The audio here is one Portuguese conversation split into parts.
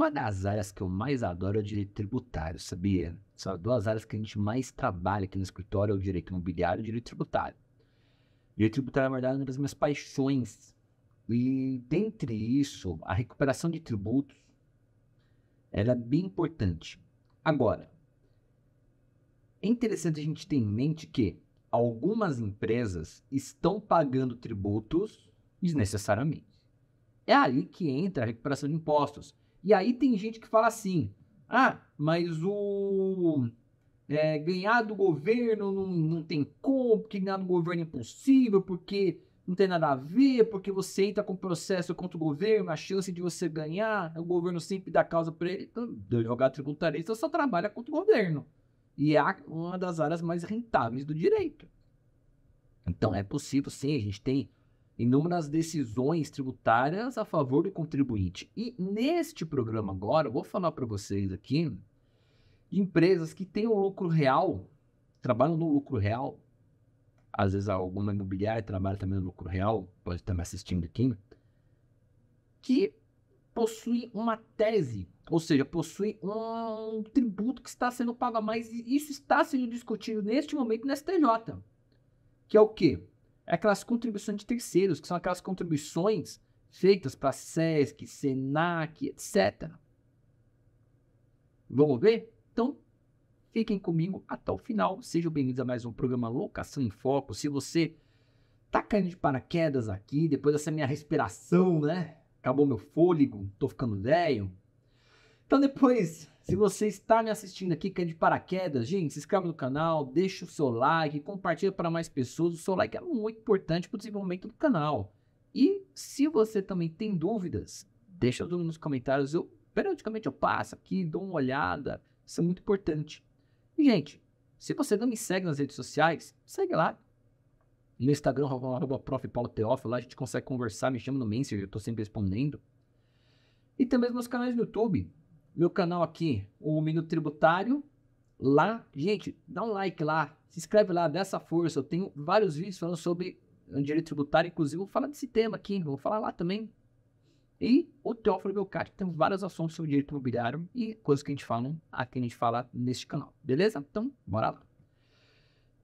uma das áreas que eu mais adoro é o direito tributário, sabia? São duas áreas que a gente mais trabalha aqui no escritório, é o direito imobiliário e o direito tributário. O direito tributário, na verdade, é uma das minhas paixões. E, dentre isso, a recuperação de tributos era é bem importante. Agora, é interessante a gente ter em mente que algumas empresas estão pagando tributos desnecessariamente. É aí que entra a recuperação de impostos. E aí tem gente que fala assim: ah, mas o. É, ganhar do governo não, não tem como, porque ganhar do governo é impossível, porque não tem nada a ver, porque você entra com processo contra o governo, a chance de você ganhar, o governo sempre dá causa para ele. Então, advogado tributarista só trabalha contra o governo. E é uma das áreas mais rentáveis do direito. Então é possível, sim, a gente tem inúmeras decisões tributárias a favor do contribuinte. E neste programa agora, eu vou falar para vocês aqui empresas que têm um lucro real, trabalham no lucro real, às vezes alguma imobiliária trabalha também no lucro real, pode estar me assistindo aqui, que possui uma tese, ou seja, possui um tributo que está sendo pago a mais, e isso está sendo discutido neste momento na STJ, que é o quê? é aquelas contribuições de terceiros, que são aquelas contribuições feitas para SESC, SENAC, etc. Vamos ver? Então, fiquem comigo até o final. Sejam bem-vindos a mais um programa Locação em Foco. Se você tá caindo de paraquedas aqui, depois dessa minha respiração, né? Acabou meu fôlego, tô ficando velho. Então, depois se você está me assistindo aqui, que é de paraquedas, gente, se inscreve no canal, deixa o seu like, compartilha para mais pessoas. O seu like é muito importante para o desenvolvimento do canal. E se você também tem dúvidas, deixa tudo nos comentários. Eu periodicamente eu passo aqui, dou uma olhada. Isso é muito importante. E, gente, se você não me segue nas redes sociais, segue lá. No Instagram, arroba prof. Paulo Teófilo, lá a gente consegue conversar, me chama no Messenger, eu estou sempre respondendo. E também nos canais no YouTube, meu canal aqui, o Minuto Tributário, lá. Gente, dá um like lá, se inscreve lá, dá essa força. Eu tenho vários vídeos falando sobre direito tributário, inclusive vou falar desse tema aqui, vou falar lá também. E o Teófilo Belcati, tem vários assuntos sobre direito imobiliário e coisas que a gente fala, aqui a gente fala neste canal, beleza? Então, bora lá.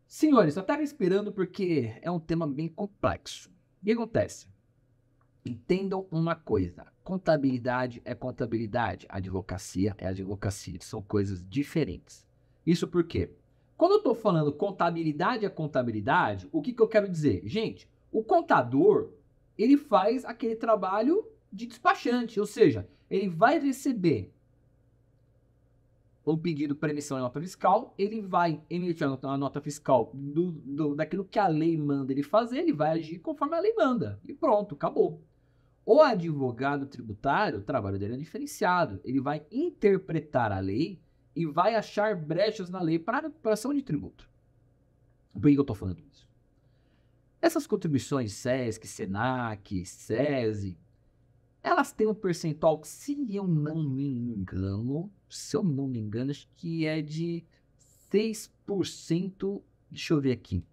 Senhores, eu estava esperando porque é um tema bem complexo. O que acontece? Entendam uma coisa. Contabilidade é contabilidade, advocacia é advocacia, são coisas diferentes. Isso por quê? Quando eu estou falando contabilidade é contabilidade, o que, que eu quero dizer? Gente, o contador ele faz aquele trabalho de despachante, ou seja, ele vai receber um pedido para emissão de nota fiscal, ele vai emitir a nota fiscal do, do, daquilo que a lei manda ele fazer, ele vai agir conforme a lei manda. E pronto, acabou. O advogado tributário, o trabalho dele é diferenciado. Ele vai interpretar a lei e vai achar brechas na lei para a apuração de tributo. Por que eu estou falando isso? Essas contribuições SESC, SENAC, SESI, elas têm um percentual que, se eu não me engano, se eu não me engano, acho que é de 6%. Deixa eu ver aqui.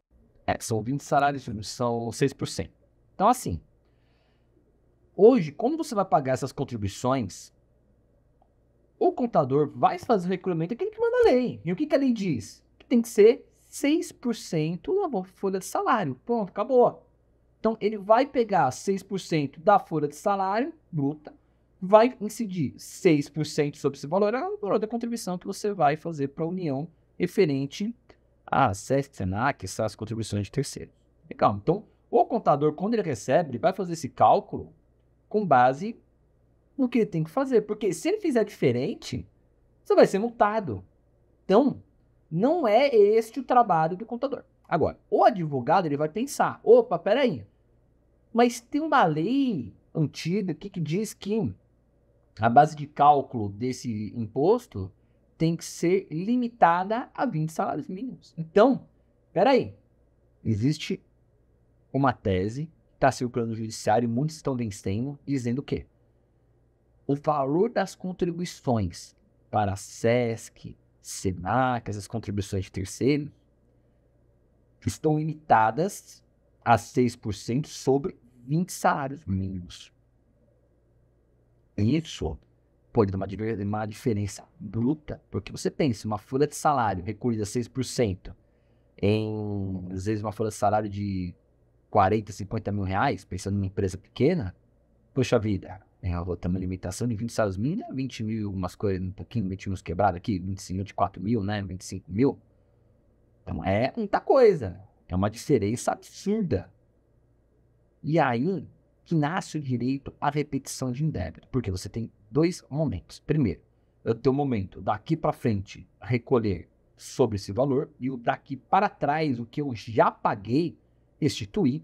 É, são 20 salários, são 6%. Então, assim, Hoje, como você vai pagar essas contribuições, o contador vai fazer o regulamento aquele que manda a lei. E o que, que a lei diz? Que tem que ser 6% da folha de salário. Pronto, acabou. Então, ele vai pegar 6% da folha de salário bruta, vai incidir 6% sobre esse valor, é o valor da contribuição que você vai fazer para a União referente a SESC, SENAC, essas contribuições de terceiros. Legal. Então, o contador, quando ele recebe, ele vai fazer esse cálculo com base no que ele tem que fazer. Porque se ele fizer diferente, você vai ser multado. Então, não é este o trabalho do contador. Agora, o advogado ele vai pensar: opa, peraí, mas tem uma lei antiga que, que diz que a base de cálculo desse imposto tem que ser limitada a 20 salários mínimos. Então, peraí, existe uma tese está circulando no judiciário e muitos estão vencendo, dizendo o quê? O valor das contribuições para SESC, SENAC, essas contribuições de terceiro, estão limitadas a 6% sobre 20 salários mínimos. Isso pode dar uma, uma diferença bruta, porque você pensa, uma folha de salário recolhida 6%, em, às vezes, uma folha de salário de 40, 50 mil reais, pensando numa empresa pequena, poxa vida, né, vou ter uma limitação de 20 salários mínimos, 20 mil, umas coisas, um pouquinho, 20 mil quebrado aqui, 25, 4 mil, né? 25 mil. Então é muita coisa. É uma diferença absurda. E aí que nasce o direito à repetição de indébito, porque você tem dois momentos. Primeiro, eu tenho o um momento daqui para frente recolher sobre esse valor e o daqui para trás, o que eu já paguei, restituir.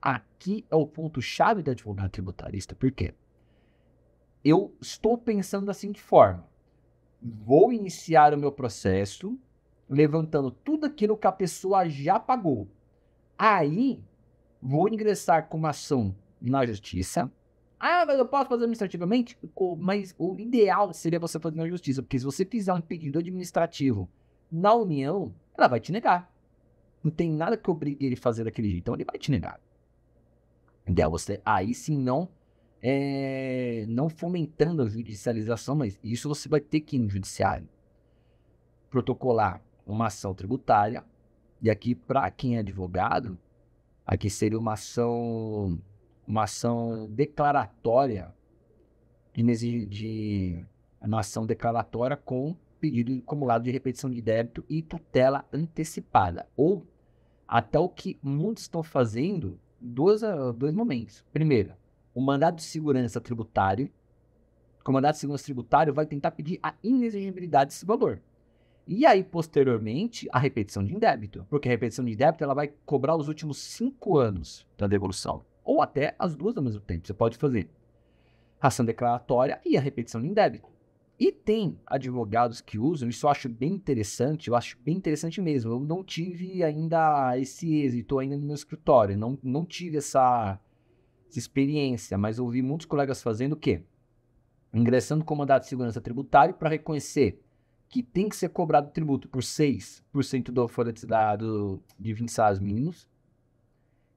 Aqui é o ponto-chave da advogada tributarista, porque eu estou pensando assim de forma: vou iniciar o meu processo levantando tudo aquilo que a pessoa já pagou. Aí vou ingressar com uma ação na justiça. Ah, mas eu posso fazer administrativamente? Mas o ideal seria você fazer na justiça, porque se você fizer um pedido administrativo na União, ela vai te negar. Não tem nada que obrigue ele a fazer daquele jeito. Então ele vai te negar. Entendeu? você, aí sim, não é, não fomentando a judicialização, mas isso você vai ter que ir no judiciário. Protocolar uma ação tributária. E aqui, para quem é advogado, aqui seria uma ação, uma ação declaratória de, de uma ação declaratória com pedido acumulado de repetição de débito e tutela antecipada ou até o que muitos estão fazendo, dois, ah, dois momentos. Primeiro, o mandado de segurança tributário, o mandado de segurança tributário vai tentar pedir a inexigibilidade desse valor. E aí, posteriormente, a repetição de indébito. Porque a repetição de indébito ela vai cobrar os últimos cinco anos da devolução. Ou até as duas ao mesmo tempo. Você pode fazer ração declaratória e a repetição de indébito. E tem advogados que usam, isso eu acho bem interessante, eu acho bem interessante mesmo. Eu não tive ainda esse êxito ainda no meu escritório, não, não tive essa, essa experiência, mas eu vi muitos colegas fazendo o quê? Ingressando com mandado de segurança Tributária para reconhecer que tem que ser cobrado tributo por 6% do alfândega de 20 salários mínimos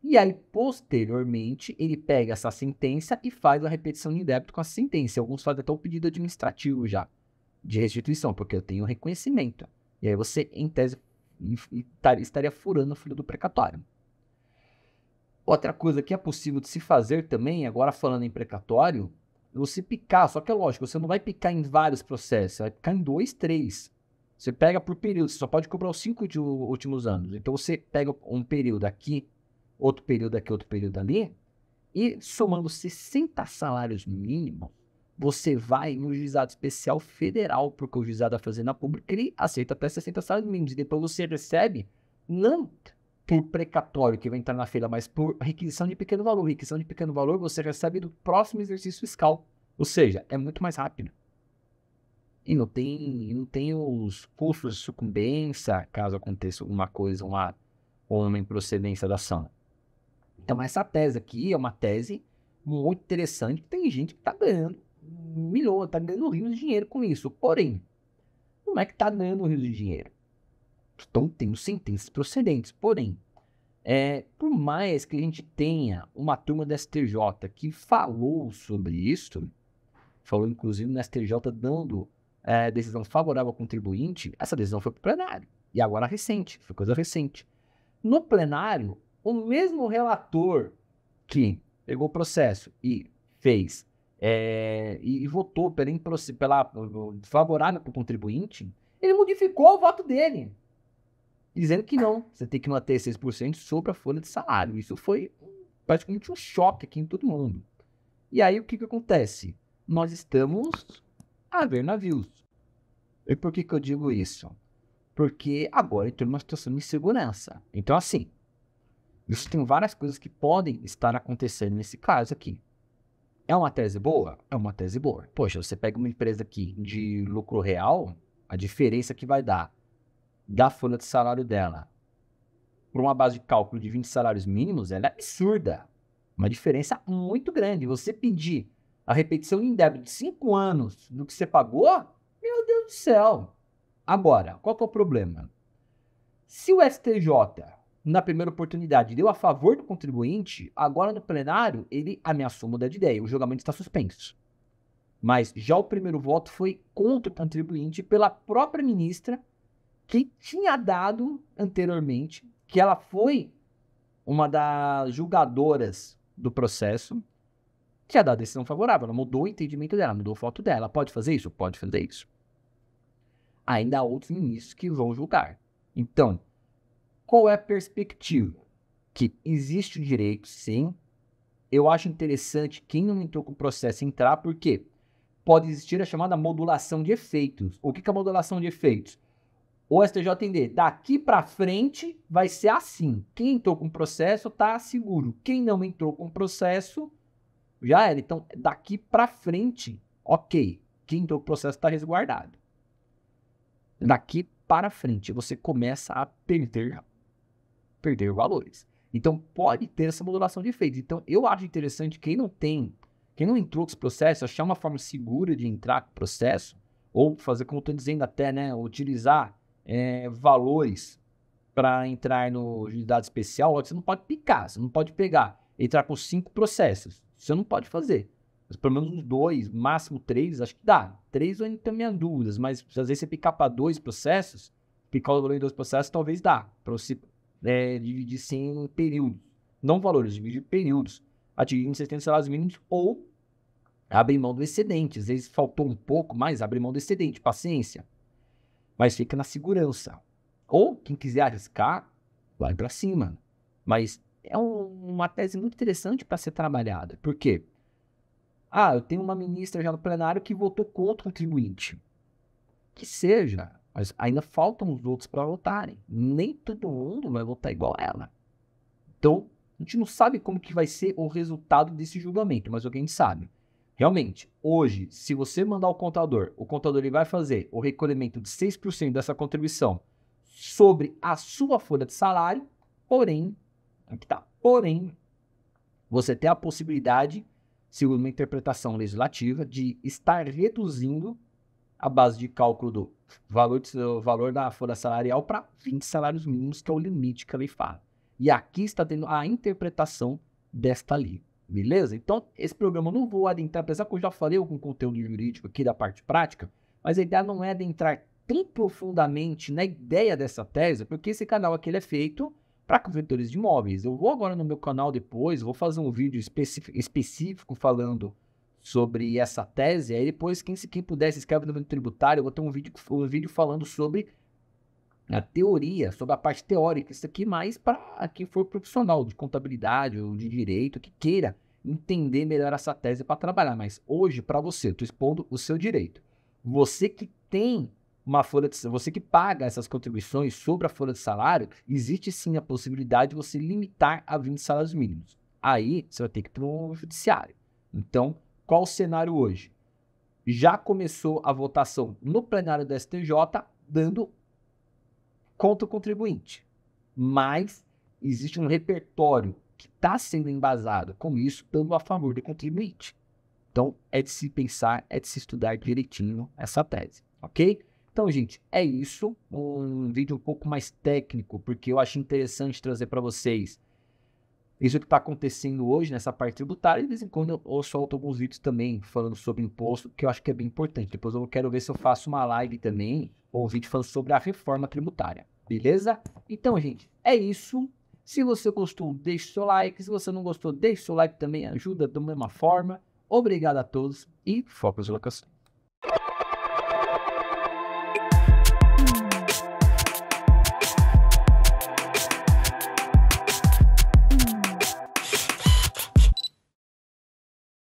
e aí, posteriormente, ele pega essa sentença e faz a repetição de débito com a sentença. Alguns fazem até o pedido administrativo já, de restituição, porque eu tenho reconhecimento. E aí você, em tese, estaria furando a folha do precatório. Outra coisa que é possível de se fazer também, agora falando em precatório, você picar, só que é lógico, você não vai picar em vários processos, vai picar em dois, três. Você pega por período, você só pode cobrar os cinco últimos anos. Então você pega um período aqui outro período aqui, outro período ali, e somando 60 salários mínimos, você vai no juizado especial federal, porque o juizado da Fazenda Pública ele aceita até 60 salários mínimos, e depois você recebe, não por precatório, que vai entrar na fila, mas por requisição de pequeno valor. Requisição de pequeno valor você recebe do próximo exercício fiscal, ou seja, é muito mais rápido. E não tem, não tem os custos de sucumbência, caso aconteça alguma coisa, uma, uma improcedência da ação. Então, essa tese aqui é uma tese muito interessante. Tem gente que está ganhando milhões, está ganhando rios de dinheiro com isso. Porém, como é que está ganhando rios de dinheiro? Então, temos sentenças procedentes. Porém, é, por mais que a gente tenha uma turma da STJ que falou sobre isso, falou inclusive na STJ dando é, decisão favorável ao contribuinte, essa decisão foi para o plenário. E agora recente, foi coisa recente. No plenário, o mesmo relator que pegou o processo e fez é, e, e, votou pela, pela favorável para o contribuinte, ele modificou o voto dele, dizendo que não, você tem que manter 6% sobre a folha de salário. Isso foi praticamente um choque aqui em todo mundo. E aí o que, que acontece? Nós estamos a ver navios. E por que, que eu digo isso? Porque agora entrou numa situação de insegurança. Então, assim, isso tem várias coisas que podem estar acontecendo nesse caso aqui. É uma tese boa? É uma tese boa. Poxa, você pega uma empresa aqui de lucro real, a diferença que vai dar da folha de salário dela para uma base de cálculo de 20 salários mínimos, ela é absurda. Uma diferença muito grande. Você pedir a repetição em débito de 5 anos do que você pagou, meu Deus do céu. Agora, qual é o problema? Se o STJ na primeira oportunidade deu a favor do contribuinte, agora no plenário ele ameaçou mudar de ideia. O julgamento está suspenso. Mas já o primeiro voto foi contra o contribuinte pela própria ministra que tinha dado anteriormente que ela foi uma das julgadoras do processo, que tinha dado decisão favorável. Ela mudou o entendimento dela, mudou o voto dela. Ela pode fazer isso? Pode fazer isso. Ainda há outros ministros que vão julgar. Então, qual é a perspectiva? Que existe o direito, sim. Eu acho interessante quem não entrou com o processo entrar, porque pode existir a chamada modulação de efeitos. O que é a modulação de efeitos? O STJ entender, daqui para frente vai ser assim. Quem entrou com o processo está seguro. Quem não entrou com o processo, já era. Então, daqui para frente, ok. Quem entrou com o processo está resguardado. Daqui para frente, você começa a perder perder valores. Então pode ter essa modulação de efeitos. Então eu acho interessante quem não tem, quem não entrou com esse processo, achar uma forma segura de entrar com o processo, ou fazer como eu estou dizendo até, né, utilizar é, valores para entrar no unidade especial, você não pode picar, você não pode pegar, entrar com cinco processos, você não pode fazer. Mas pelo menos uns dois, máximo três, acho que dá. Três eu ainda tenho minhas dúvidas, mas às vezes você picar para dois processos, picar o valor em dois processos, talvez dá. Para você né, dividir-se em períodos. Não valores, dividir períodos, atingindo 60 salários mínimos ou abrir mão do excedente. Às vezes faltou um pouco mais, abre mão do excedente, paciência. Mas fica na segurança. Ou, quem quiser arriscar, vai para cima. Mas é um, uma tese muito interessante para ser trabalhada. Por quê? Ah, eu tenho uma ministra já no plenário que votou contra o contribuinte. Que seja, mas ainda faltam os outros para votarem. Nem todo mundo vai votar igual a ela. Então, a gente não sabe como que vai ser o resultado desse julgamento, mas é alguém sabe. Realmente, hoje, se você mandar o contador, o contador ele vai fazer o recolhimento de 6% dessa contribuição sobre a sua folha de salário, porém, aqui tá, porém, você tem a possibilidade, segundo uma interpretação legislativa, de estar reduzindo a base de cálculo do valor, do valor da folha salarial para 20 salários mínimos, que é o limite que a lei fala. E aqui está tendo a interpretação desta lei. Beleza? Então, esse programa eu não vou adentrar, apesar que eu já falei com conteúdo jurídico aqui da parte prática, mas a ideia não é adentrar tão profundamente na ideia dessa tese, porque esse canal aqui é feito para corretores de imóveis. Eu vou agora no meu canal depois, vou fazer um vídeo específico falando sobre essa tese. Aí depois, quem, quem puder, se inscreve no meu tributário. Eu vou ter um vídeo, um vídeo falando sobre a teoria, sobre a parte teórica. Isso aqui mais para quem for profissional de contabilidade ou de direito, que queira entender melhor essa tese para trabalhar. Mas hoje, para você, eu estou expondo o seu direito. Você que tem uma folha de você que paga essas contribuições sobre a folha de salário, existe sim a possibilidade de você limitar a 20 salários mínimos. Aí você vai ter que ir para o judiciário. Então, qual o cenário hoje? Já começou a votação no plenário do STJ, dando contra o contribuinte. Mas existe um repertório que está sendo embasado com isso, dando a favor do contribuinte. Então, é de se pensar, é de se estudar direitinho essa tese, ok? Então, gente, é isso. Um vídeo um pouco mais técnico, porque eu acho interessante trazer para vocês isso que está acontecendo hoje nessa parte tributária, de vez em quando eu solto alguns vídeos também falando sobre imposto, que eu acho que é bem importante. Depois eu quero ver se eu faço uma live também, ou um vídeo falando sobre a reforma tributária, beleza? Então, gente, é isso. Se você gostou, deixe seu like. Se você não gostou, deixe seu like também, ajuda da mesma forma. Obrigado a todos e foco nas locações.